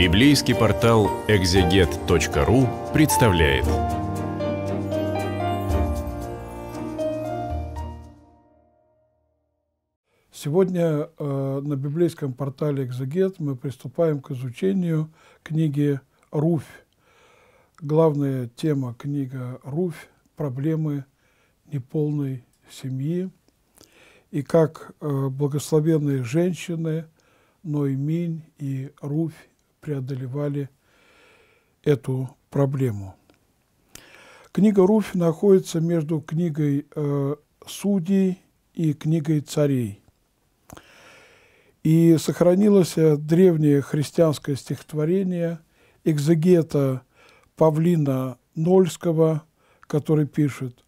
Библейский портал экзегет.ру представляет. Сегодня э, на библейском портале «Экзегет» мы приступаем к изучению книги «Руфь». Главная тема книга «Руфь» – проблемы неполной семьи и как э, благословенные женщины Нойминь и Руфь преодолевали эту проблему. Книга Руфь находится между книгой э, Судей и книгой Царей. И сохранилось древнее христианское стихотворение экзегета Павлина Нольского, который пишет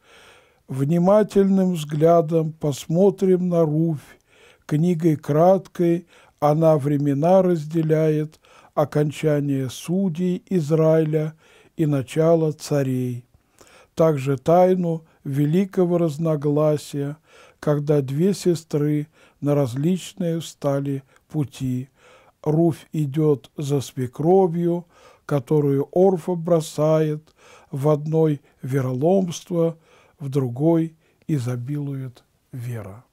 «Внимательным взглядом посмотрим на Руфь, книгой краткой она времена разделяет, окончание судей Израиля и начало царей, также тайну великого разногласия, когда две сестры на различные встали пути. Руфь идет за свекровью, которую Орфа бросает, в одной вероломство, в другой изобилует вера.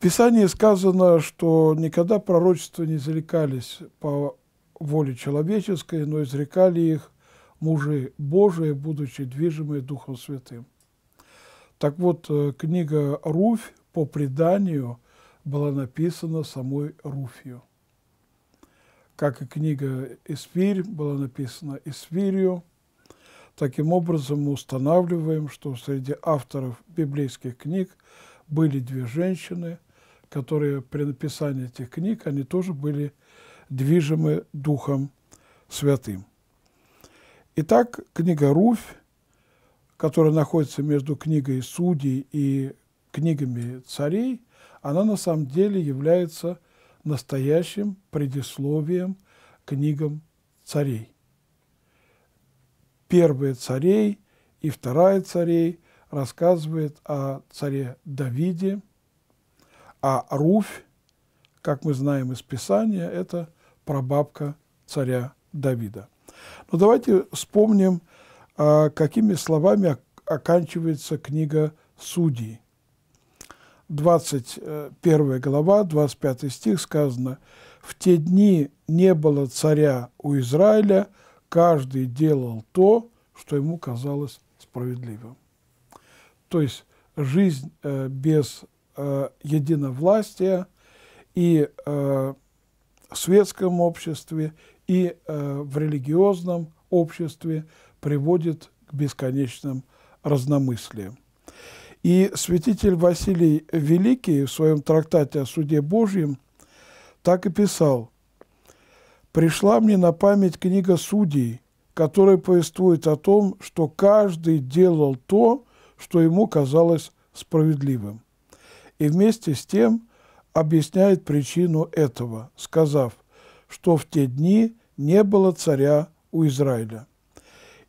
Писании сказано, что никогда пророчества не зарекались по воле человеческой, но изрекали их мужи Божии, будучи движимые Духом Святым. Так вот, э, книга «Руфь» по преданию была написана самой Руфью. Как и книга «Эсфирь» была написана Эсфирью. Таким образом, мы устанавливаем, что среди авторов библейских книг были две женщины – которые при написании этих книг, они тоже были движимы Духом Святым. Итак, книга «Руфь», которая находится между книгой «Судей» и книгами царей, она на самом деле является настоящим предисловием книгам царей. Первая царей и вторая царей рассказывает о царе Давиде – а Руфь, как мы знаем из Писания, это прабабка царя Давида. Но давайте вспомним, а, какими словами оканчивается книга «Судей». 21 э, глава, 25 стих сказано, «В те дни не было царя у Израиля, каждый делал то, что ему казалось справедливым». То есть жизнь э, без э, единовластия и э, в светском обществе, и э, в религиозном обществе приводит к бесконечным разномыслиям. И святитель Василий Великий в своем трактате о суде Божьем так и писал. «Пришла мне на память книга судей, которая повествует о том, что каждый делал то, что ему казалось справедливым и вместе с тем объясняет причину этого, сказав, что в те дни не было царя у Израиля.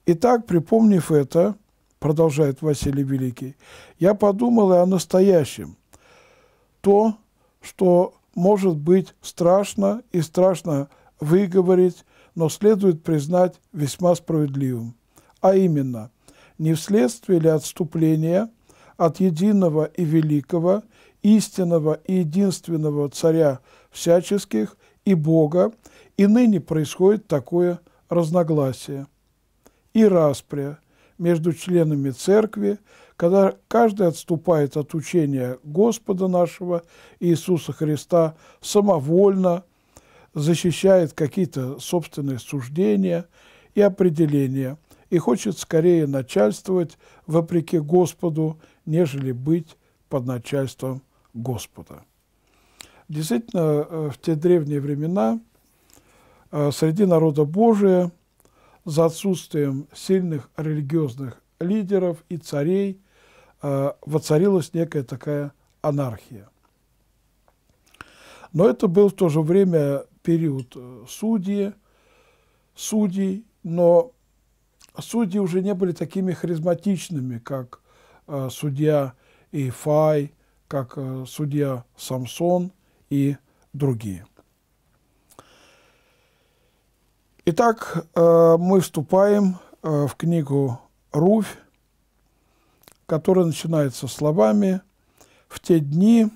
Итак, припомнив это, продолжает Василий Великий, я подумал и о настоящем, то, что может быть страшно и страшно выговорить, но следует признать весьма справедливым, а именно, не вследствие ли отступления от единого и великого истинного и единственного Царя всяческих и Бога, и ныне происходит такое разногласие и распря между членами Церкви, когда каждый отступает от учения Господа нашего Иисуса Христа самовольно, защищает какие-то собственные суждения и определения и хочет скорее начальствовать вопреки Господу, нежели быть под начальством Господа. Действительно, э, в те древние времена э, среди народа Божия за отсутствием сильных религиозных лидеров и царей э, воцарилась некая такая анархия. Но это был в то же время период судьи, судей, но судьи уже не были такими харизматичными, как судья Ифай как э, судья Самсон и другие. Итак, э, мы вступаем э, в книгу «Руфь», которая начинается словами «В те дни,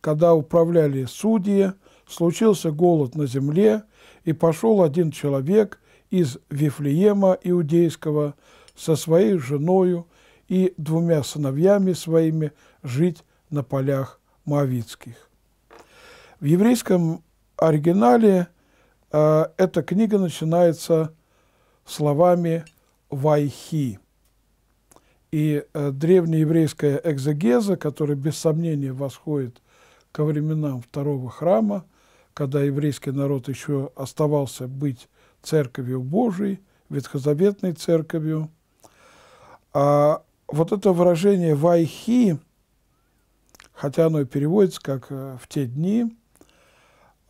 когда управляли судьи, случился голод на земле, и пошел один человек из Вифлеема Иудейского со своей женою и двумя сыновьями своими жить на полях Моавицких. В еврейском оригинале э, эта книга начинается словами «Вайхи». И э, древнееврейская экзегеза, которая без сомнения восходит ко временам Второго храма, когда еврейский народ еще оставался быть церковью Божией, ветхозаветной церковью, а вот это выражение «вайхи» хотя оно и переводится как э, «в те дни»,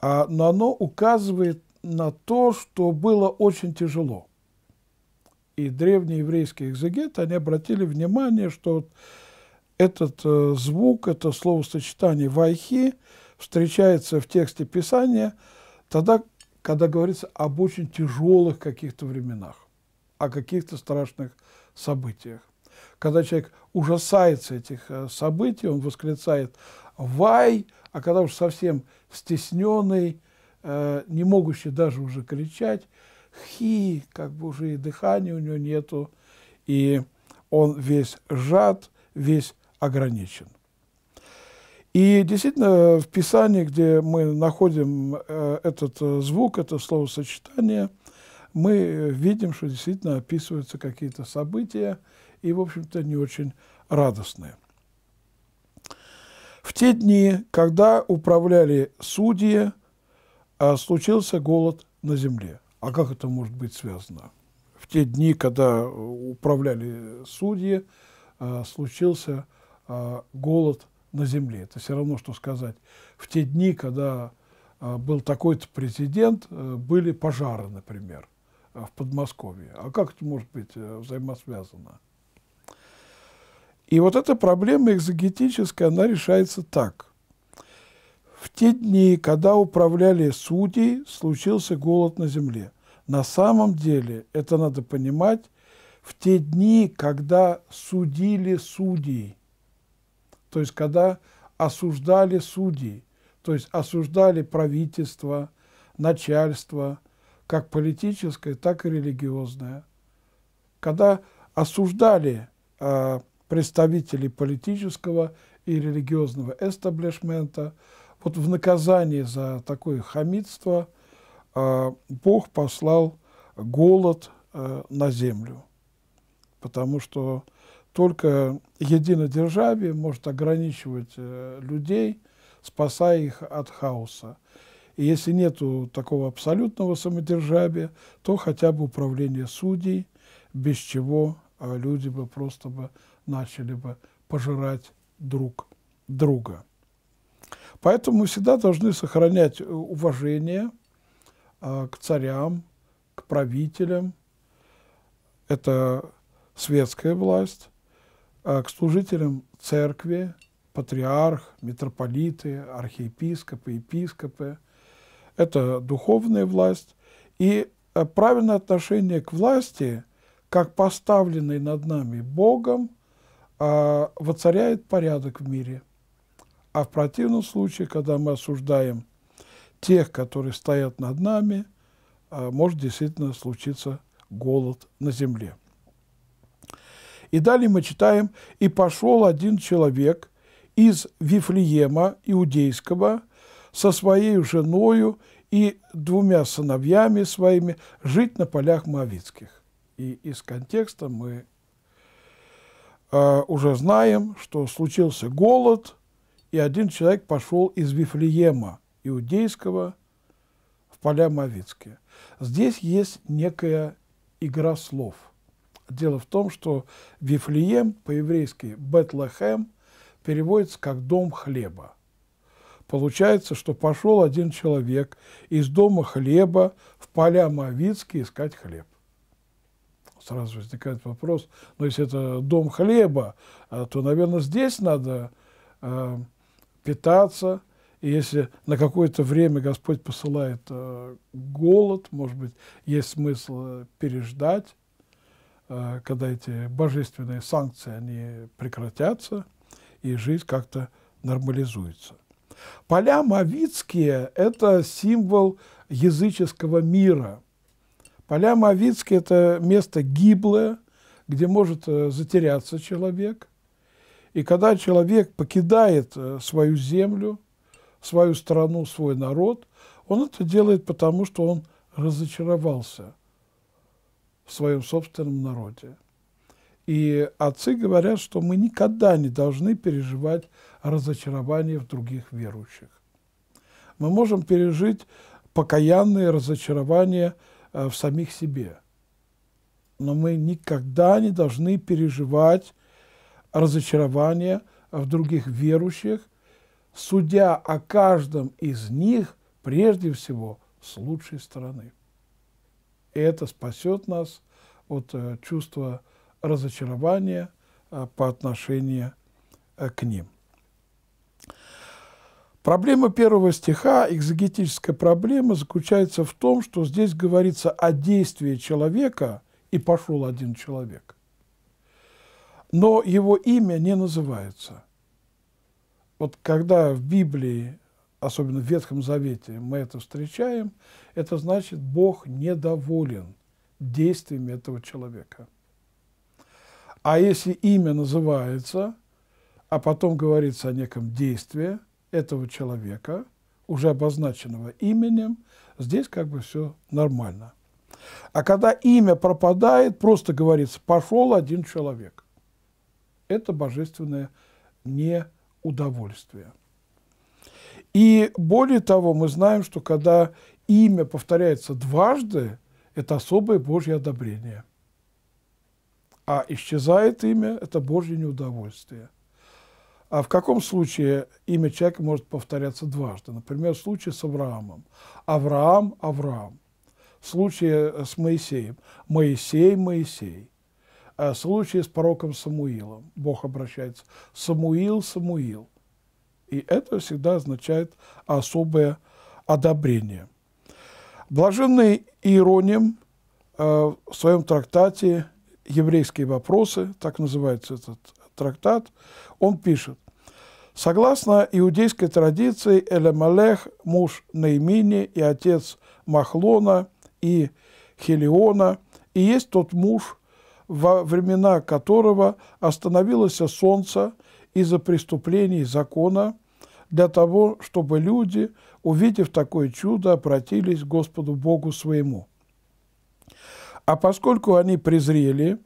а, но оно указывает на то, что было очень тяжело. И древние еврейские экзегеты, они обратили внимание, что этот э, звук, это словосочетание «вайхи» встречается в тексте Писания тогда, когда говорится об очень тяжелых каких-то временах, о каких-то страшных событиях. Когда человек ужасается этих э, событий, он восклицает «Вай!», а когда уж совсем стесненный, э, не могущий даже уже кричать, «Хи!», как бы уже и дыхания у него нету, и он весь сжат, весь ограничен. И действительно, в Писании, где мы находим э, этот звук, это словосочетание, мы видим, что действительно описываются какие-то события, и, в общем-то, не очень радостные. В те дни, когда управляли судьи, а, случился голод на земле. А как это может быть связано? В те дни, когда управляли судьи, а, случился а, голод на земле. Это все равно, что сказать. В те дни, когда был такой-то президент, были пожары, например, в Подмосковье. А как это может быть э, взаимосвязано? И вот эта проблема экзогетическая, она решается так. В те дни, когда управляли судьи, случился голод на земле. На самом деле, это надо понимать, в те дни, когда судили судей, то есть когда осуждали судей, то есть осуждали правительство, начальство, как политическое, так и религиозное, когда осуждали э, представителей политического и религиозного эстаблишмента. Вот в наказание за такое хамитство а, Бог послал голод а, на землю, потому что только единодержавие может ограничивать э, людей, спасая их от хаоса. И если нет такого абсолютного самодержавия, то хотя бы управление судей, без чего а, люди бы просто бы начали бы пожирать друг друга. Поэтому мы всегда должны сохранять э, уважение а, к царям, к правителям. Это светская власть, а, к служителям церкви, патриарх, митрополиты, архиепископы, епископы. Это духовная власть. И э, правильное отношение к власти, как поставленной над нами Богом – а, воцаряет порядок в мире. А в противном случае, когда мы осуждаем тех, которые стоят над нами, а, может действительно случиться голод на земле. И далее мы читаем, «И пошел один человек из Вифлеема Иудейского со своей женою и двумя сыновьями своими жить на полях Моавицких». И из контекста мы Э, уже знаем, что случился голод, и один человек пошел из Вифлеема иудейского в поля Мавицкие. Здесь есть некая игра слов. Дело в том, что Вифлеем по-еврейски Бетлехем переводится как «дом хлеба». Получается, что пошел один человек из дома хлеба в поля Мавицкие искать хлеб сразу возникает вопрос, но если это дом хлеба, э, то, наверное, здесь надо э, питаться. И если на какое-то время Господь посылает э, голод, может быть, есть смысл переждать, когда эти божественные санкции, они прекратятся, и жизнь как-то нормализуется. Поля Мавицкие – это символ языческого мира – Поля Мавицкие – это место гиблое, где может э, затеряться человек. И когда человек покидает э, свою землю, свою страну, свой народ, он это делает потому, что он разочаровался в своем собственном народе. И отцы говорят, что мы никогда не должны переживать разочарование в других верующих. Мы можем пережить покаянные разочарования – Э, в самих себе. Но мы никогда не должны переживать разочарование в других верующих, судя о каждом из них прежде всего с лучшей стороны. И это спасет нас от э, чувства разочарования э, по отношению к ним. Проблема первого стиха, экзогетическая проблема, заключается в том, что здесь говорится о действии человека, и пошел один человек. Но его имя не называется. Вот когда в Библии, особенно в Ветхом Завете, мы это встречаем, это значит, Бог недоволен действиями этого человека. А если имя называется, а потом говорится о неком действии – этого человека, уже обозначенного именем, здесь как бы все нормально. А когда имя пропадает, просто говорится, пошел один человек. Это божественное неудовольствие. И более того, мы знаем, что когда имя повторяется дважды, это особое Божье одобрение. А исчезает имя – это Божье неудовольствие – а в каком случае имя человека может повторяться дважды? Например, в случае с Авраамом. Авраам, Авраам. В случае э, с Моисеем. Моисей, Моисей. А в случае с пророком Самуилом. Бог обращается. Самуил, Самуил. И это всегда означает особое одобрение. Блаженный Иероним э, в своем трактате «Еврейские вопросы», так называется этот трактат, он пишет, Согласно иудейской традиции, Элемалех, муж Наимини и отец Махлона и Хелиона, и есть тот муж, во времена которого остановилось солнце из-за преступлений закона, для того, чтобы люди, увидев такое чудо, обратились к Господу Богу своему. А поскольку они презрели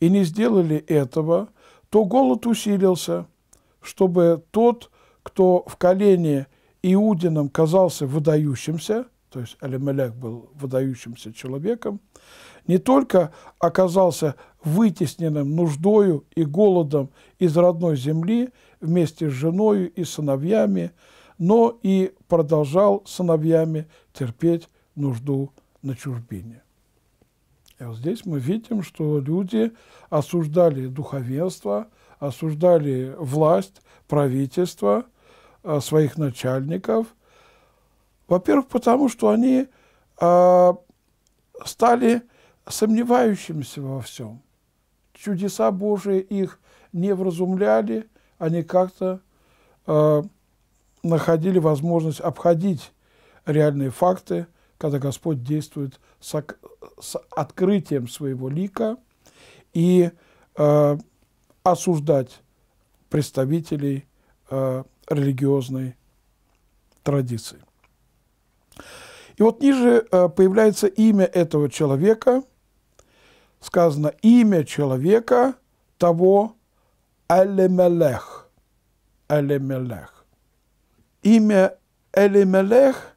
и не сделали этого, то голод усилился – чтобы тот, кто в колене Иудином казался выдающимся, то есть Алимелек был выдающимся человеком, не только оказался вытесненным нуждою и голодом из родной земли вместе с женою и сыновьями, но и продолжал сыновьями терпеть нужду на чужбине. И вот здесь мы видим, что люди осуждали духовенство – осуждали власть, правительство, э, своих начальников. Во-первых, потому что они э, стали сомневающимися во всем. Чудеса Божии их не вразумляли, они как-то э, находили возможность обходить реальные факты, когда Господь действует с, открытием своего лика и осуждать представителей э, религиозной традиции. И вот ниже э, появляется имя этого человека, сказано имя человека того Элемелех. Элемелех. Имя Элемелех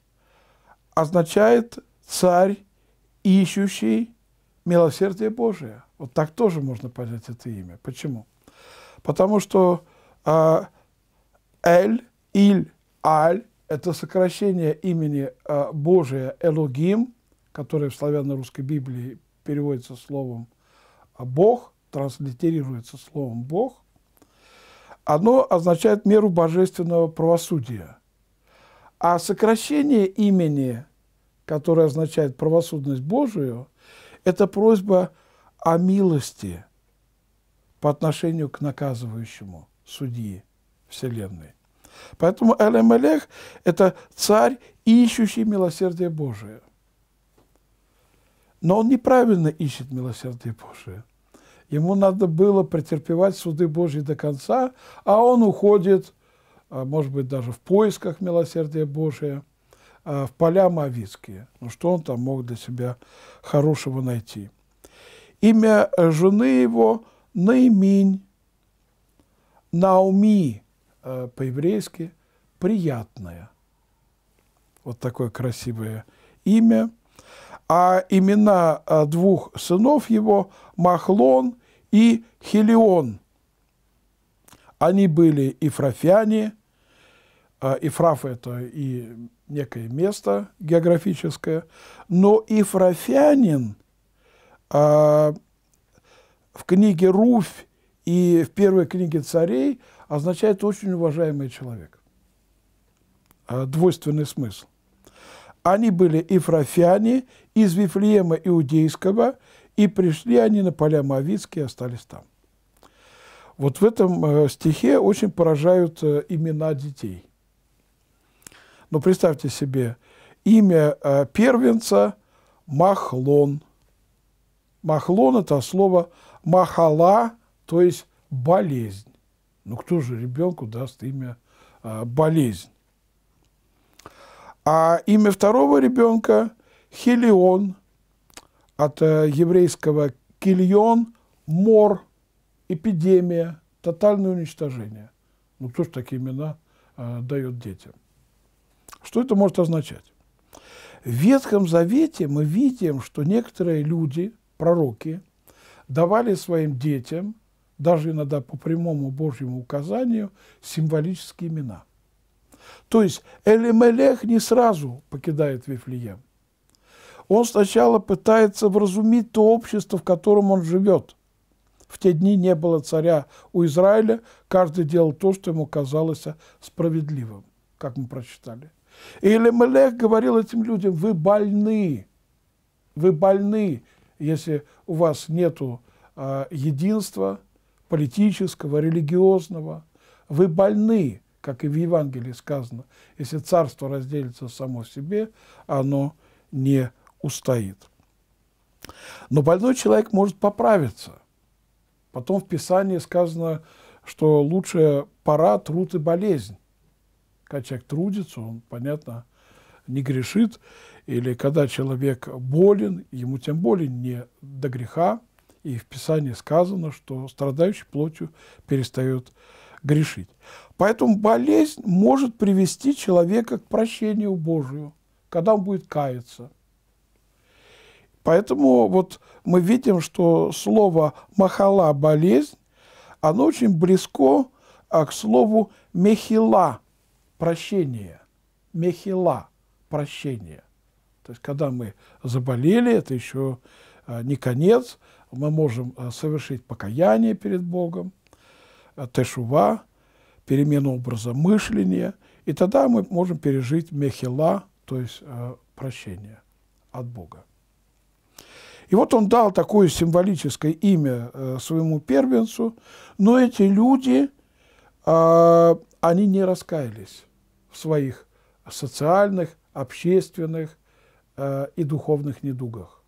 означает царь, ищущий милосердие Божие. Вот так тоже можно понять это имя. Почему? Потому что а, Эль, Иль, Аль – это сокращение имени э, Божия Элогим, которое в славяно-русской Библии переводится словом а, «бог», транслитерируется словом «бог». Оно означает меру божественного правосудия. А сокращение имени, которое означает правосудность Божию, это просьба о милости – по отношению к наказывающему судьи Вселенной. Поэтому Элемелех – это царь, ищущий милосердие Божие. Но он неправильно ищет милосердие Божие. Ему надо было претерпевать суды Божьи до конца, а он уходит, а, может быть, даже в поисках милосердия Божия, а, в поля Мавицкие. Ну что он там мог для себя хорошего найти? Имя э, жены его Наимень, Науми э, по-еврейски приятное, Вот такое красивое имя. А имена э, двух сынов его Махлон и Хелион. Они были ифрафяне. Э, ифраф – это и некое место географическое. Но ифрафянин – в книге Руфь и в первой книге царей означает «очень уважаемый человек». Э, двойственный смысл. Они были ифрафяне из Вифлеема Иудейского, и пришли они на поля Моавицкие и остались там. Вот в этом э, стихе очень поражают э, имена детей. Но представьте себе, имя первенца – Махлон. Махлон – это слово Махала, то есть болезнь. Ну кто же ребенку даст имя а, болезнь? А имя второго ребенка Хелион, от э, еврейского кильон, мор, эпидемия, тотальное уничтожение. Ну кто же такие имена э, дает детям? Что это может означать? В Ветхом Завете мы видим, что некоторые люди, пророки – давали своим детям, даже иногда по прямому Божьему указанию, символические имена. То есть Элимелех не сразу покидает Вифлеем. Он сначала пытается вразумить то общество, в котором он живет. В те дни не было царя у Израиля, каждый делал то, что ему казалось справедливым, как мы прочитали. И Элимелех говорил этим людям, вы больны, вы больны, если у вас нет э, а, единства политического, религиозного, вы больны, как и в Евангелии сказано. Если царство разделится само себе, оно не устоит. Но больной человек может поправиться. Потом в Писании сказано, что лучшая пора – труд и болезнь. Когда человек трудится, он, понятно, не грешит, или когда человек болен, ему тем более не до греха, и в Писании сказано, что страдающий плотью перестает грешить. Поэтому болезнь может привести человека к прощению Божию, когда он будет каяться. Поэтому вот мы видим, что слово «махала» – болезнь, оно очень близко а, к слову «мехила» – прощение. «Мехила» – прощения. То есть, когда мы заболели, это еще а, не конец, мы можем а, совершить покаяние перед Богом, а, тешува, перемену образа мышления, и тогда мы можем пережить мехила, то есть прощение от Бога. И вот он дал такое символическое имя э, своему первенцу, но эти люди, они не раскаялись в своих социальных общественных э, и духовных недугах.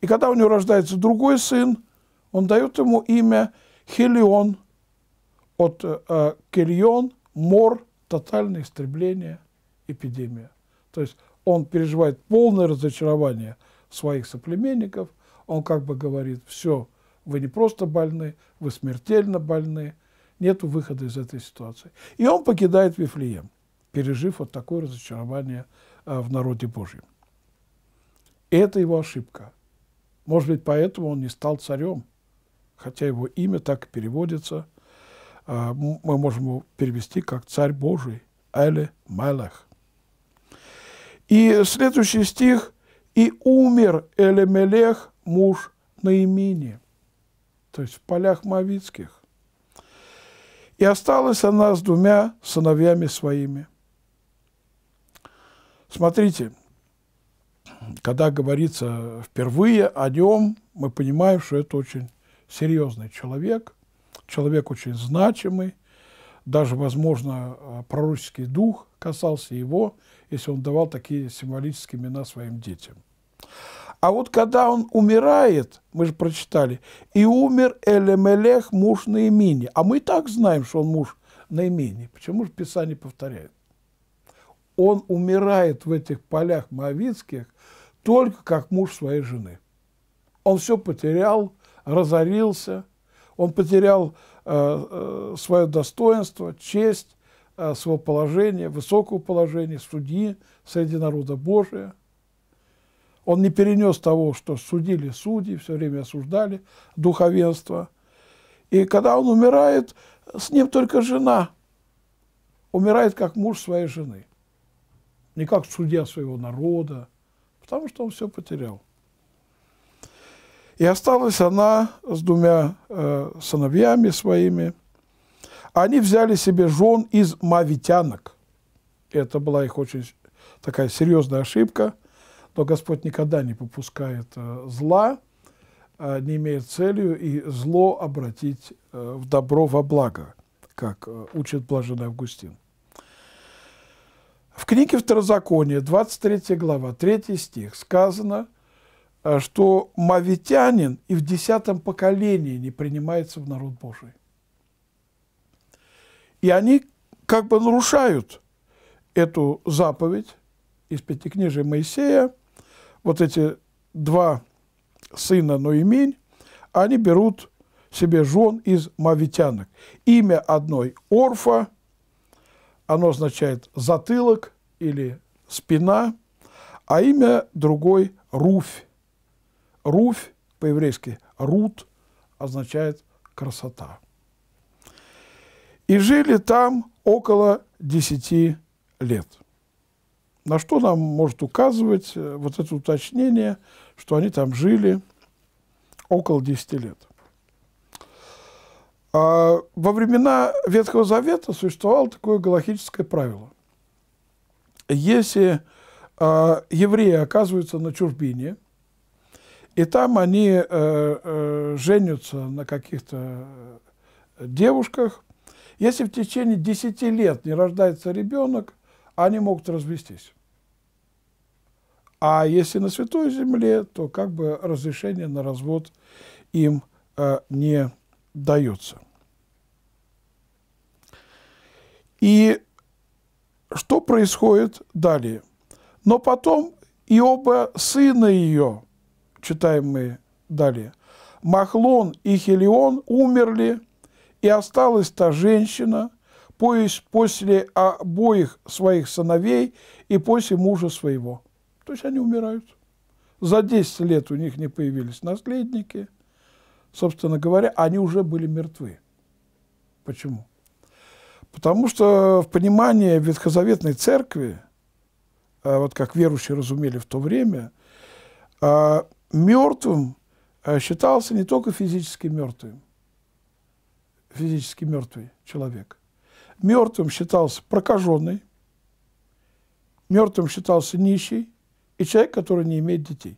И когда у него рождается другой сын, он дает ему имя Хелион, от э, э Кельон, мор, тотальное истребление, эпидемия. То есть он переживает полное разочарование своих соплеменников, он как бы говорит, все, вы не просто больны, вы смертельно больны, нет выхода из этой ситуации. И он покидает Вифлеем пережив вот такое разочарование а, в народе Божьем. И это его ошибка. Может быть, поэтому он не стал царем, хотя его имя так и переводится. А, мы можем его перевести как «Царь Божий» или «Мелех». И следующий стих «И умер Мелех муж Наимини», то есть в полях Мавицких. «И осталась она с двумя сыновьями своими». Смотрите, когда говорится впервые о нем, мы понимаем, что это очень серьезный человек, человек очень значимый, даже, возможно, э, пророческий дух касался его, если он давал такие символические имена своим детям. А вот когда он умирает, мы же прочитали, и умер Элемелех, муж Наимини. А мы и так знаем, что он муж Наимини. Почему же Писание повторяет? он умирает в этих полях Моавицких только как муж своей жены. Он все потерял, разорился, он потерял э, э свое достоинство, честь, э, свое положение, высокое положение судьи среди народа Божия. Он не перенес того, что судили судьи, все время осуждали духовенство. И когда он умирает, с ним только жена. Умирает как муж своей жены не как судья своего народа, потому что он все потерял. И осталась она с двумя э, сыновьями своими. Они взяли себе жен из мавитянок. Это была их очень такая серьезная ошибка, но Господь никогда не попускает э, зла, э, не имея целью и зло обратить э, в добро, во благо, как э, учит блаженный Августин. В книге Второзакония, 23 глава, 3 стих, сказано, э, что мавитянин и в десятом поколении не принимается в народ Божий. И они как бы нарушают эту заповедь из Пятикнижия Моисея. Вот эти два сына Ноимень, они берут себе жен из мавитянок. Имя одной – Орфа – оно означает затылок или спина, а имя другой – Руфь. Руфь по-еврейски «рут» означает «красота». И жили там около десяти лет. На что нам может указывать э, вот это уточнение, что они там жили около десяти лет. А во времена Ветхого Завета существовало такое галахическое правило. Если а, евреи оказываются на чурбине, и там они э, э, женятся на каких-то девушках, если в течение 10 лет не рождается ребенок, они могут развестись. А если на Святой Земле, то как бы разрешение на развод им э, не дается. И что происходит далее? Но потом и оба сына ее, читаем мы далее, Махлон и Хелион умерли, и осталась та женщина после обоих своих сыновей и после мужа своего. То есть они умирают. За 10 лет у них не появились наследники – собственно говоря, они уже были мертвы. Почему? Потому что в понимании ветхозаветной церкви, а, вот как верующие разумели в то время, а, мертвым а, считался не только физически мертвым, физически мертвый человек. Мертвым считался прокаженный, мертвым считался нищий и человек, который не имеет детей.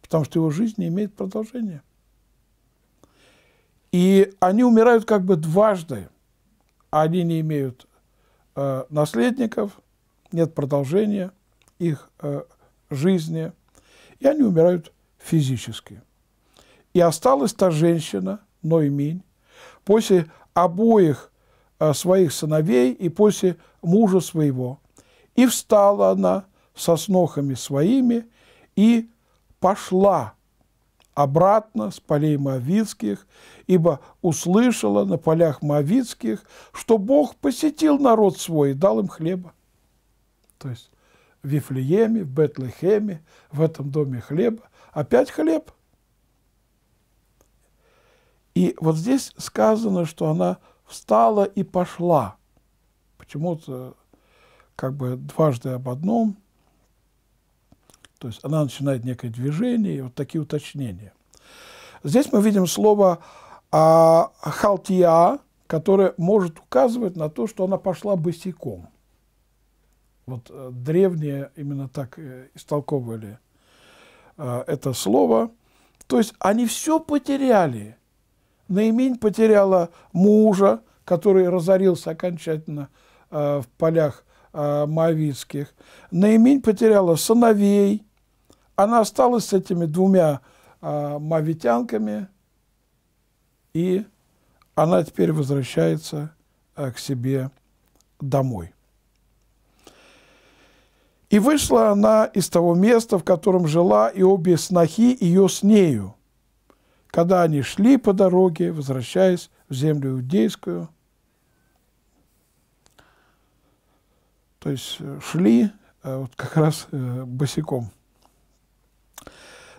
Потому что его жизнь не имеет продолжения. И они умирают как бы дважды. Они не имеют э, наследников, нет продолжения их э, жизни. И они умирают физически. И осталась та женщина, Нойминь, после обоих э, своих сыновей и после мужа своего. И встала она со снохами своими и пошла обратно с полей Моавицких, ибо услышала на полях Моавицких, что Бог посетил народ свой и дал им хлеба. То есть в Вифлееме, в Бетлехеме, в этом доме хлеба, опять хлеб. И вот здесь сказано, что она встала и пошла. Почему-то как бы дважды об одном – то есть она начинает некое движение, и вот такие уточнения. Здесь мы видим слово а, «халтия», которое может указывать на то, что она пошла босиком. Вот э, древние именно так э, истолковывали а, это слово. То есть они все потеряли. Наимень потеряла мужа, который разорился окончательно а, в полях а, Моавицких. Наимень потеряла сыновей – она осталась с этими двумя а, мавитянками, и она теперь возвращается а, к себе домой. И вышла она из того места, в котором жила, и обе снохи ее с нею, когда они шли по дороге, возвращаясь в землю иудейскую. То есть э, шли э, вот как раз э, босиком –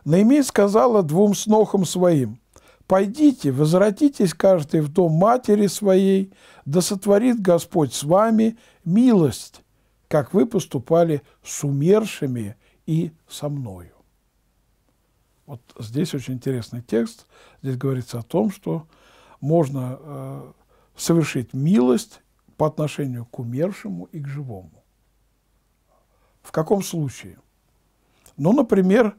Наимей сказала двум снохам своим, «Пойдите, возвратитесь каждый в дом матери своей, да сотворит Господь с вами милость, как вы поступали с умершими и со мною». Вот здесь очень интересный текст. Здесь говорится о том, что можно э, совершить милость по отношению к умершему и к живому. В каком случае? Ну, например,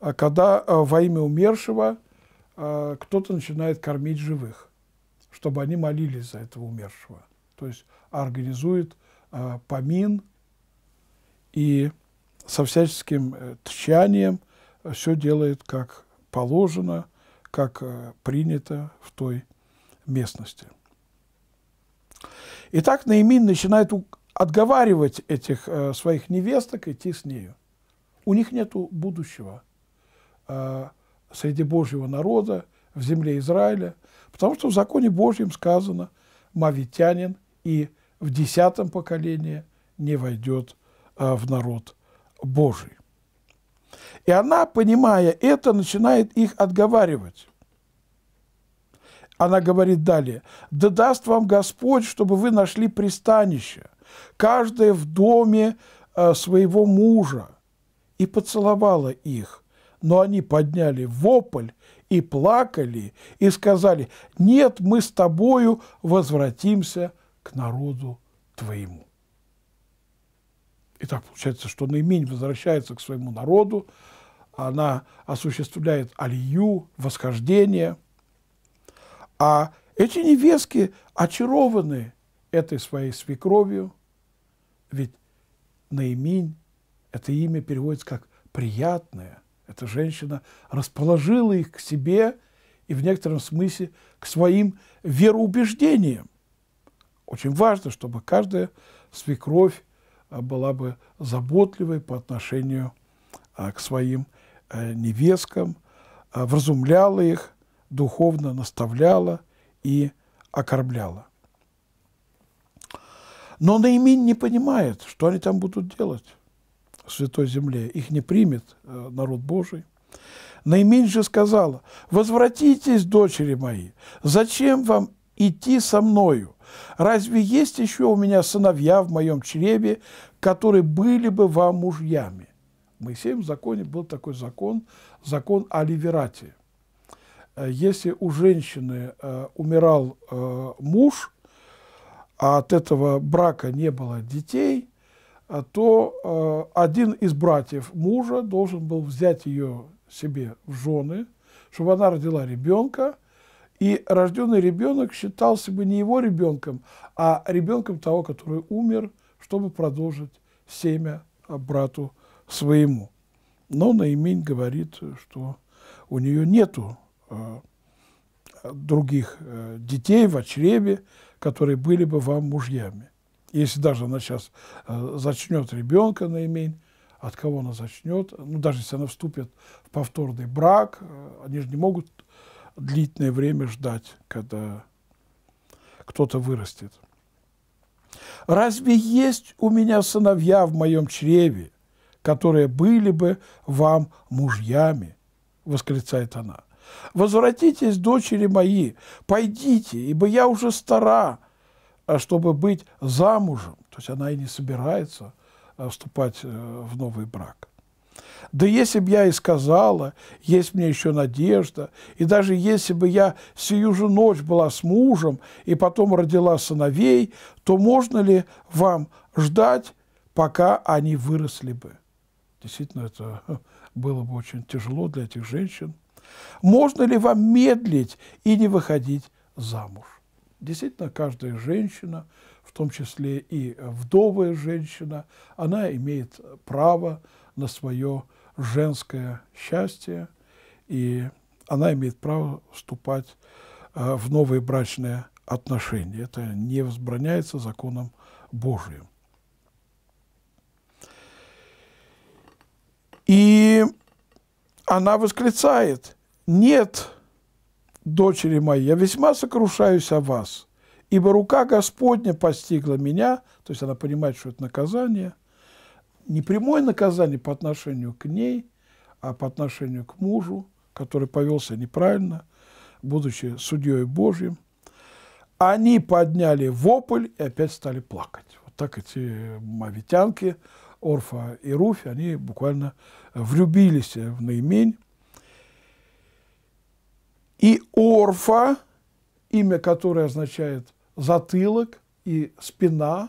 а когда э, во имя умершего э, кто-то начинает кормить живых, чтобы они молились за этого умершего. То есть организует э, помин и со всяческим тщанием все делает как положено, как принято в той местности. Итак, Наимин начинает отговаривать этих своих невесток идти с нею. У них нет будущего – Э, среди Божьего народа, в земле Израиля, потому что в законе Божьем сказано «мавитянин» и в десятом поколении не войдет э, в народ Божий. И она, понимая это, начинает их отговаривать. Она говорит далее, «Да даст вам Господь, чтобы вы нашли пристанище, каждое в доме э, своего мужа». И поцеловала их но они подняли вопль и плакали, и сказали, «Нет, мы с тобою возвратимся к народу твоему». И так получается, что Наимень возвращается к своему народу, она осуществляет алию, восхождение. А эти невестки очарованы этой своей свекровью, ведь Наиминь – это имя переводится как «приятное», эта женщина расположила их к себе и в некотором смысле к своим вероубеждениям. Очень важно, чтобы каждая свекровь а, была бы заботливой по отношению а, к своим э, невесткам, а, вразумляла их, духовно наставляла и окормляла. Но Наимин не понимает, что они там будут делать. Святой Земле, их не примет э, народ Божий. Наимень же сказала, «Возвратитесь, дочери мои, зачем вам идти со мною? Разве есть еще у меня сыновья в моем чреве, которые были бы вам мужьями?» В Моисеем законе был такой закон, закон о ливерате. Э, если у женщины э, умирал э, муж, а от этого брака не было детей – а то э, один из братьев мужа должен был взять ее себе в жены, чтобы она родила ребенка, и рожденный ребенок считался бы не его ребенком, а ребенком того, который умер, чтобы продолжить семя а, брату своему. Но Наимень говорит, что у нее нету э, других э, детей в чреве, которые были бы вам мужьями. Если даже она сейчас э, зачнет ребенка на имень, от кого она зачнет, ну, даже если она вступит в повторный брак, э, они же не могут длительное время ждать, когда кто-то вырастет. Разве есть у меня сыновья в моем чреве, которые были бы вам мужьями? Восклицает она. Возвратитесь, дочери мои, пойдите, ибо я уже стара, Э, чтобы быть замужем, то есть она и не собирается э, вступать э, в новый брак. Да если бы я и сказала, есть мне еще надежда, и даже если бы я сию же ночь была с мужем и потом родила сыновей, то можно ли вам ждать, пока они выросли бы? Действительно, это было бы очень тяжело для этих женщин. Можно ли вам медлить и не выходить замуж? Действительно, каждая женщина, в том числе и вдовая женщина, она имеет право на свое женское счастье, и она имеет право вступать э, в новые брачные отношения. Это не возбраняется законом Божиим. И она восклицает, нет, дочери мои, я весьма сокрушаюсь о вас, ибо рука Господня постигла меня, то есть она понимает, что это наказание, не прямое наказание по отношению к ней, а по отношению к мужу, который повелся неправильно, будучи судьей Божьим. Они подняли вопль и опять стали плакать. Вот так эти мавитянки, Орфа и Руфь, они буквально влюбились в Наимень, и Орфа, имя которое означает затылок и спина,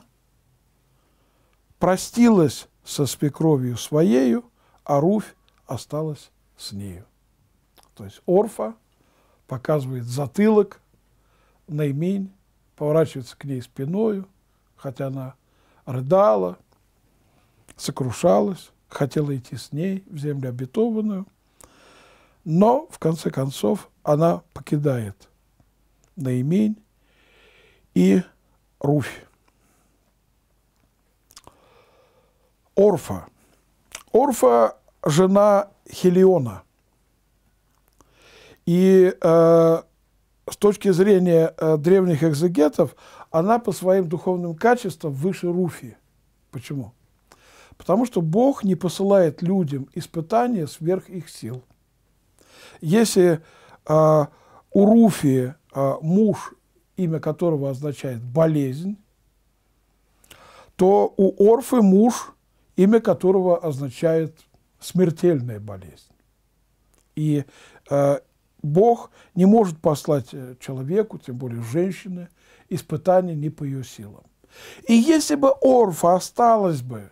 простилась со свекровью своею, а Руфь осталась с нею. То есть Орфа показывает затылок, Наимень поворачивается к ней спиною, хотя она рыдала, сокрушалась, хотела идти с ней в землю обетованную – но в конце концов она покидает Наимень и Руфь. Орфа. Орфа – жена Хелиона. И э, с точки зрения э, древних экзегетов, она по своим духовным качествам выше Руфи. Почему? Потому что Бог не посылает людям испытания сверх их сил – если э, у Руфи э, муж, имя которого означает болезнь, то у Орфы муж, имя которого означает смертельная болезнь. И э, Бог не может послать э, человеку, тем более женщине, испытания не по ее силам. И если бы Орфа осталась бы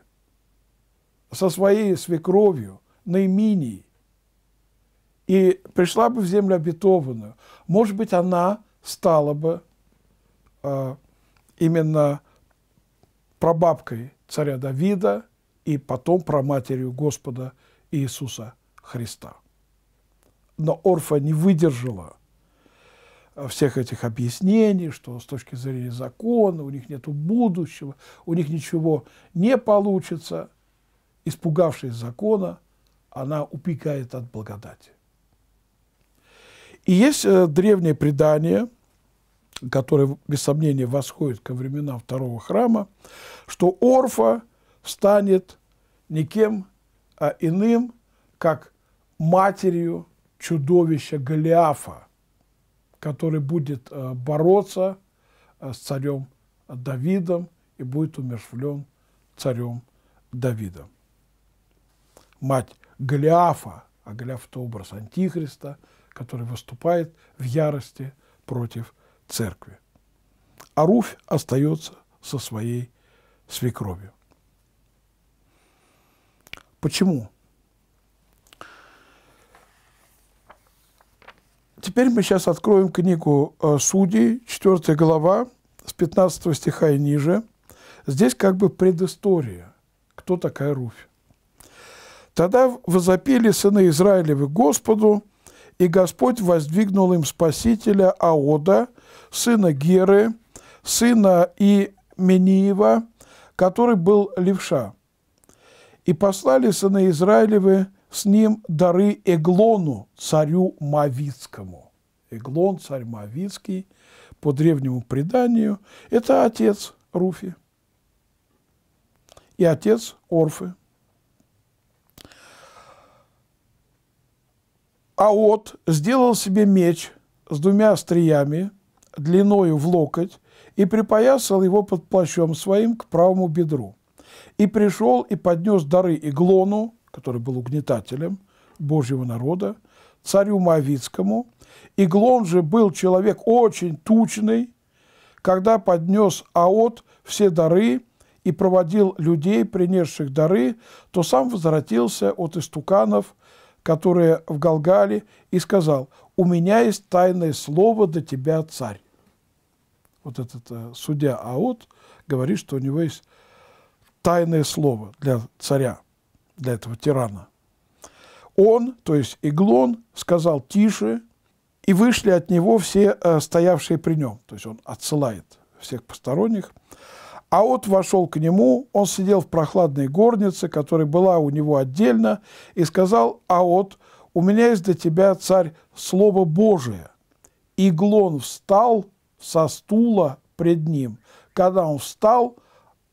со своей свекровью, Наиминией, и пришла бы в землю обетованную, может быть, она стала бы э, именно прабабкой царя Давида и потом праматерью Господа Иисуса Христа. Но Орфа не выдержала а, всех этих объяснений, что с точки зрения закона у них нет будущего, у них ничего не получится. Испугавшись закона, она упекает от благодати. И есть э, древнее предание, которое, без сомнения, восходит ко времена второго храма, что Орфа станет никем а иным, как матерью чудовища Голиафа, который будет э, бороться э, с царем Давидом и будет умершвлен царем Давидом. Мать Голиафа, а Голиаф – это образ Антихриста – который выступает в ярости против церкви. А Руфь остается со своей свекровью. Почему? Теперь мы сейчас откроем книгу э, Судей, 4 глава, с 15 стиха и ниже. Здесь как бы предыстория, кто такая Руфь. Тогда возопили сыны Израилевы Господу, и Господь воздвигнул им Спасителя Аода, сына Геры, сына Имениева, который был левша. И послали сыны Израилевы с ним дары Эглону, царю Мавицкому. Эглон, царь Мавицкий, по древнему преданию, это отец Руфи и отец Орфы. Аот сделал себе меч с двумя остриями, длиною в локоть, и припоясал его под плащом своим к правому бедру. И пришел и поднес дары Иглону, который был угнетателем Божьего народа, царю Моавицкому. Иглон же был человек очень тучный, когда поднес Аот все дары и проводил людей, принесших дары, то сам возвратился от истуканов которое в Галгале, и сказал, «У меня есть тайное слово до тебя, царь». Вот этот э, судья Аут говорит, что у него есть тайное слово для царя, для этого тирана. Он, то есть Иглон, сказал «тише», и вышли от него все э, стоявшие при нем. То есть он отсылает всех посторонних. Аот вошел к нему, он сидел в прохладной горнице, которая была у него отдельно, и сказал, Аот, у меня есть для тебя, царь, слово Божие. И Глон встал со стула пред ним. Когда он встал,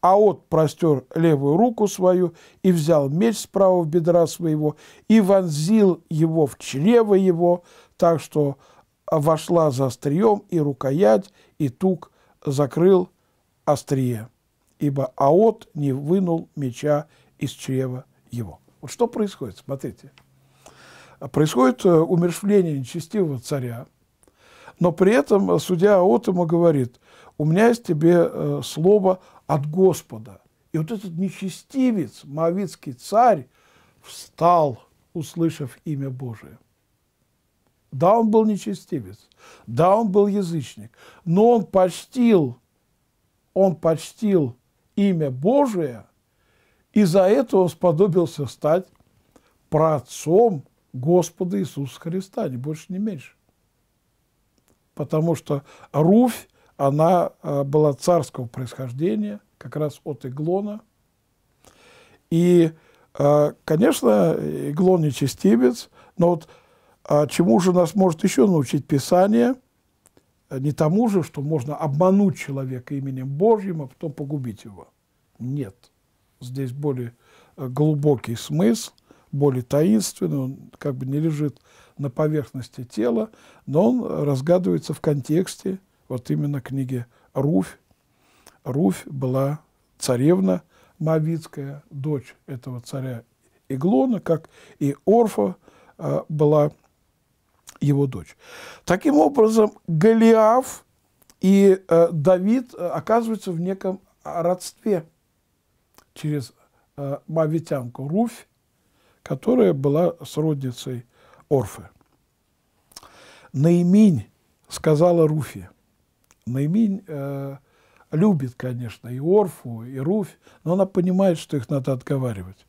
Аот простер левую руку свою и взял меч с в бедра своего и вонзил его в чрево его, так что вошла за острием и рукоять, и тук закрыл острие, ибо Аот не вынул меча из чрева его. Вот что происходит, смотрите. Происходит э, умершвление нечестивого царя, но при этом э, судья Аот ему говорит, у меня есть тебе э, слово от Господа. И вот этот нечестивец, моавитский царь, встал, услышав имя Божие. Да, он был нечестивец, да, он был язычник, но он почтил он почтил имя Божие и за это он сподобился стать праотцом Господа Иисуса Христа, ни больше, ни меньше. Потому что Руфь, она э, была царского происхождения, как раз от Иглона. И, э, конечно, Иглон нечестивец, но вот а, чему же нас может еще научить Писание – не тому же, что можно обмануть человека именем Божьим, а потом погубить его. Нет. Здесь более э, глубокий смысл, более таинственный, он как бы не лежит на поверхности тела, но он разгадывается в контексте вот именно книги Руфь. Руфь была царевна Мавицкая, дочь этого царя Иглона, как и Орфа э, была его дочь. Таким образом, Голиаф и э, Давид э, оказываются в неком родстве через э, мавитянку Руфь, которая была сродницей Орфы. Наиминь сказала Руфе. Наиминь э, любит, конечно, и Орфу, и Руфь, но она понимает, что их надо отговаривать.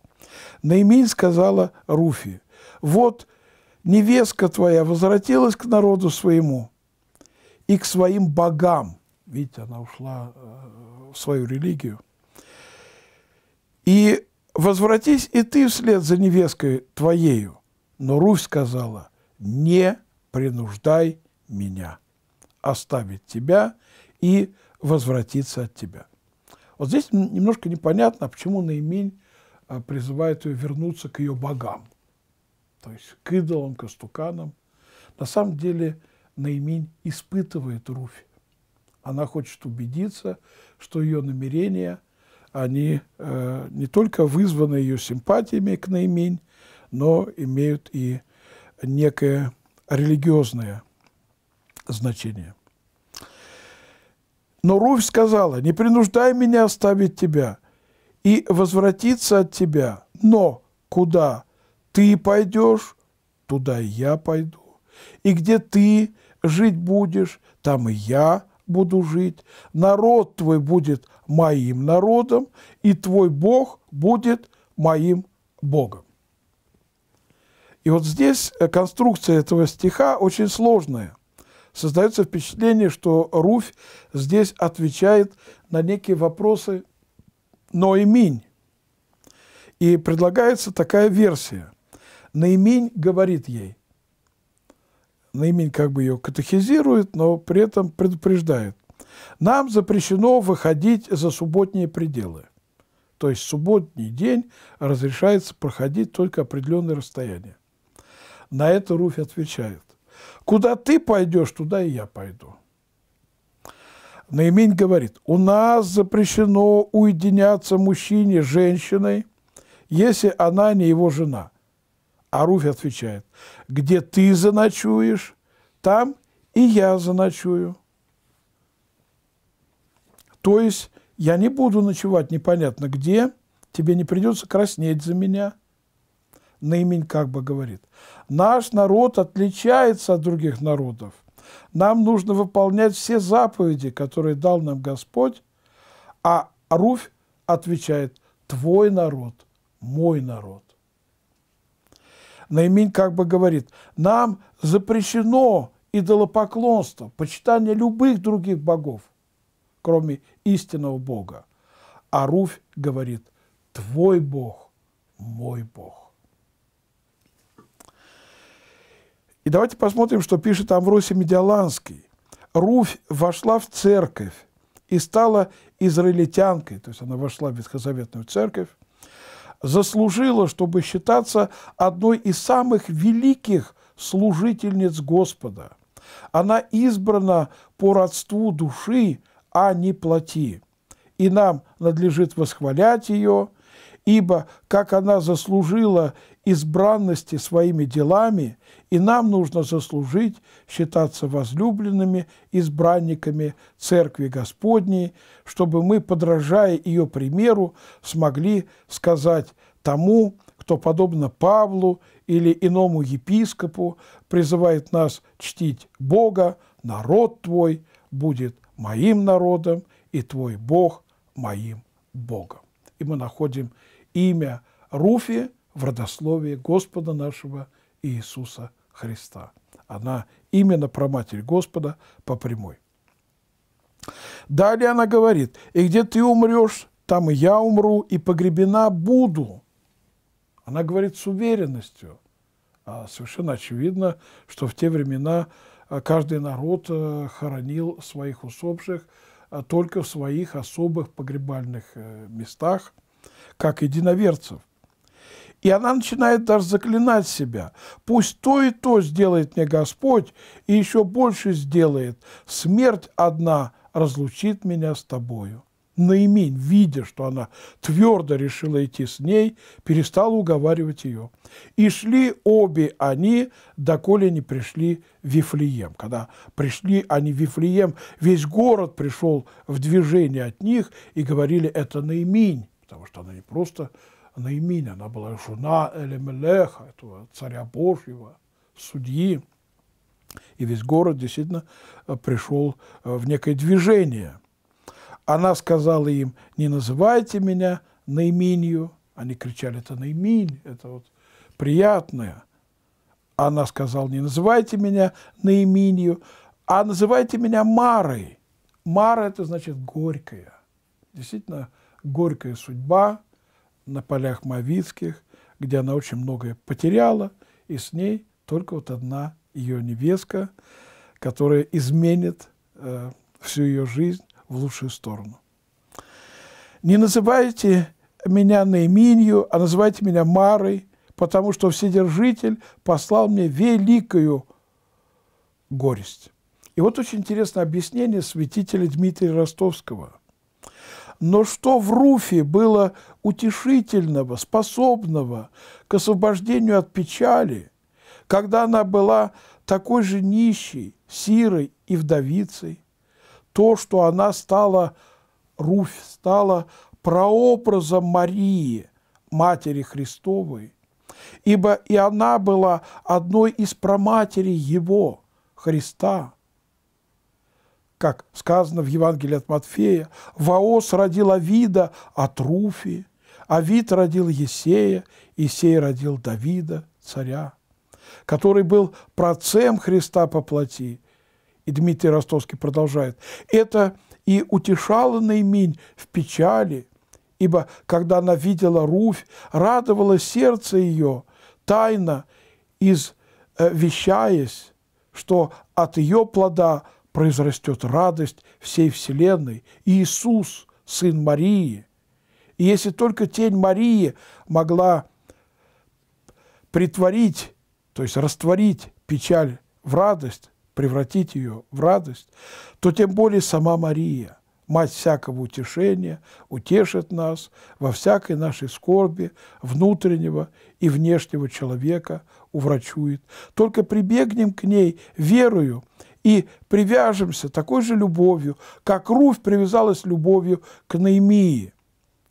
Наиминь сказала Руфи, вот невестка твоя возвратилась к народу своему и к своим богам. Видите, она ушла э, в свою религию. И возвратись и ты вслед за невесткой твоею. Но Русь сказала, не принуждай меня оставить тебя и возвратиться от тебя. Вот здесь немножко непонятно, почему Наимень э, призывает ее вернуться к ее богам то есть к идолам, к истуканам. На самом деле Наимень испытывает Руфь. Она хочет убедиться, что ее намерения, они э, не только вызваны ее симпатиями к Наимень, но имеют и некое религиозное значение. Но Руфь сказала, не принуждай меня оставить тебя и возвратиться от тебя, но куда ты пойдешь, туда и я пойду. И где ты жить будешь, там и я буду жить. Народ твой будет моим народом, и твой Бог будет моим Богом. И вот здесь э, конструкция этого стиха очень сложная. Создается впечатление, что Руфь здесь отвечает на некие вопросы Ноиминь. И предлагается такая версия – Наимень говорит ей, Наимень как бы ее катехизирует, но при этом предупреждает, нам запрещено выходить за субботние пределы. То есть субботний день разрешается проходить только определенное расстояние. На это Руфь отвечает. Куда ты пойдешь, туда и я пойду. Наимень говорит, у нас запрещено уединяться мужчине с женщиной, если она не его жена. А Руфь отвечает, где ты заночуешь, там и я заночую. То есть я не буду ночевать непонятно где, тебе не придется краснеть за меня. Наимень как бы говорит, наш народ отличается от других народов. Нам нужно выполнять все заповеди, которые дал нам Господь. А Руфь отвечает, твой народ, мой народ. Наимин как бы говорит, нам запрещено идолопоклонство, почитание любых других богов, кроме истинного Бога. А Руфь говорит, твой Бог, мой Бог. И давайте посмотрим, что пишет Амвросий Медиаланский. Руфь вошла в церковь и стала израильтянкой, то есть она вошла в Ветхозаветную церковь, заслужила, чтобы считаться одной из самых великих служительниц Господа. Она избрана по родству души, а не плоти. И нам надлежит восхвалять ее, ибо как она заслужила избранности своими делами, и нам нужно заслужить считаться возлюбленными избранниками Церкви Господней, чтобы мы, подражая ее примеру, смогли сказать тому, кто, подобно Павлу или иному епископу, призывает нас чтить Бога, народ твой будет моим народом, и твой Бог моим Богом. И мы находим имя Руфи в родословии Господа нашего Иисуса Христа. Она именно про Матерь Господа по прямой. Далее она говорит, и где ты умрешь, там и я умру, и погребена буду. Она говорит с уверенностью. А совершенно очевидно, что в те времена а, каждый народ а, хоронил своих усопших а, только в своих особых погребальных э, местах – как единоверцев. И она начинает даже заклинать себя. Пусть то и то сделает мне Господь, и еще больше сделает. Смерть одна разлучит меня с тобою. Наимень, видя, что она твердо решила идти с ней, перестал уговаривать ее. И шли обе они, доколе не пришли в Вифлеем. Когда пришли они в Вифлеем, весь город пришел в движение от них и говорили, это Наимень, потому что она не просто Наиминь, она была жена Элемелеха, этого царя Божьего, судьи. И весь город действительно э, пришел э, в некое движение. Она сказала им, не называйте меня Наиминью. Они кричали, это Наиминь, это вот приятное. Она сказала, не называйте меня Наиминью, а называйте меня Марой. Мара – это значит горькая. Действительно, горькая судьба на полях Мавицких, где она очень многое потеряла, и с ней только вот одна ее невестка, которая изменит э, всю ее жизнь в лучшую сторону. Не называйте меня наименью, а называйте меня Марой, потому что Вседержитель послал мне великую горесть. И вот очень интересное объяснение святителя Дмитрия Ростовского. Но что в Руфе было утешительного, способного к освобождению от печали, когда она была такой же нищей, сирой и вдовицей? То, что она стала, Руфь стала прообразом Марии, Матери Христовой, ибо и она была одной из проматерей Его, Христа – как сказано в Евангелии от Матфея, Ваос родил Авида от Руфи, Авид родил Есея, Исей родил Давида, царя, который был процем Христа по плоти. И Дмитрий Ростовский продолжает. Это и утешало Наиминь в печали, ибо когда она видела Руфь, радовало сердце ее, тайно извещаясь, э, что от ее плода – произрастет радость всей Вселенной. Иисус, Сын Марии. И если только тень Марии могла притворить, то есть растворить печаль в радость, превратить ее в радость, то тем более сама Мария, мать всякого утешения, утешит нас во всякой нашей скорби внутреннего и внешнего человека, уврачует. Только прибегнем к ней верою и привяжемся такой же любовью, как Руфь привязалась любовью к Наимии.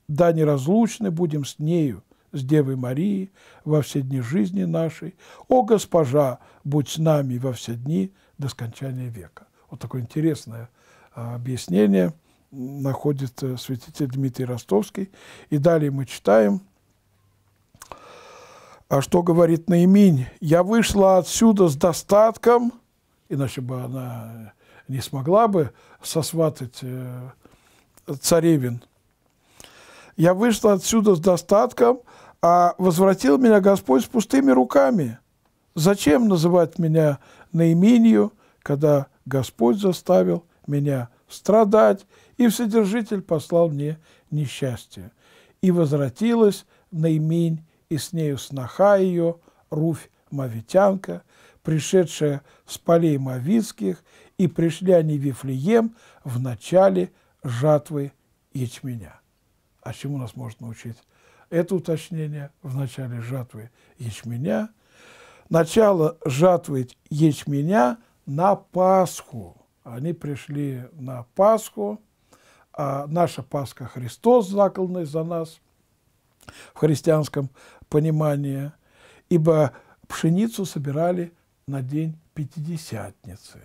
Да, неразлучны будем с нею, с Девой Марией, во все дни жизни нашей. О, Госпожа, будь с нами во все дни до скончания века. Вот такое интересное а, объяснение находит э, святитель Дмитрий Ростовский. И далее мы читаем – а что говорит Наиминь? «Я вышла отсюда с достатком, иначе бы она не смогла бы сосватать э, царевин. Я вышла отсюда с достатком, а возвратил меня Господь с пустыми руками. Зачем называть меня наименью, когда Господь заставил меня страдать, и Вседержитель послал мне несчастье? И возвратилась наимень, и с нею сноха ее, Руфь Мавитянка – пришедшая с полей Мавицких, и пришли они в Вифлеем в начале жатвы ячменя. А чему нас может научить это уточнение в начале жатвы ячменя? Начало жатвы ячменя на Пасху. Они пришли на Пасху, а наша Пасха Христос, закланный за нас в христианском понимании, ибо пшеницу собирали на день Пятидесятницы,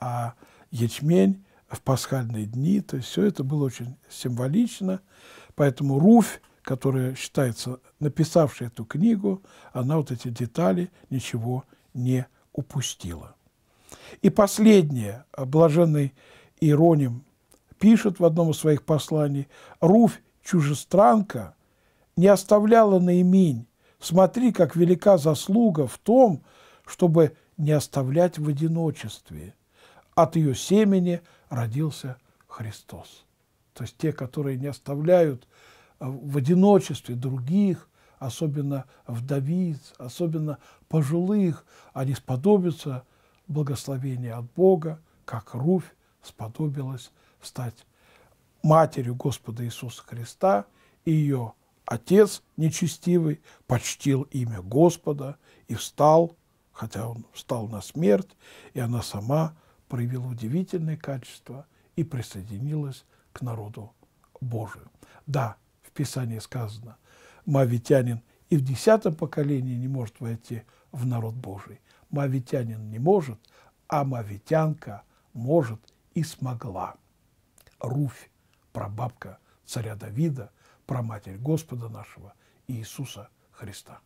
а ячмень в пасхальные дни, то есть все это было очень символично, поэтому Руфь, которая считается написавшей эту книгу, она вот эти детали ничего не упустила. И последнее, блаженный Ироним пишет в одном из своих посланий, «Руфь, чужестранка, не оставляла наимень. Смотри, как велика заслуга в том, чтобы не оставлять в одиночестве. От ее семени родился Христос. То есть те, которые не оставляют э, в одиночестве других, особенно вдовиц, особенно пожилых, они сподобятся благословения от Бога, как Руфь сподобилась стать матерью Господа Иисуса Христа, и ее отец нечестивый почтил имя Господа и встал хотя он встал на смерть, и она сама проявила удивительные качества и присоединилась к народу Божию. Да, в Писании сказано, мавитянин и в десятом поколении не может войти в народ Божий. Мавитянин не может, а мавитянка может и смогла. Руфь, прабабка царя Давида, праматерь Господа нашего Иисуса Христа.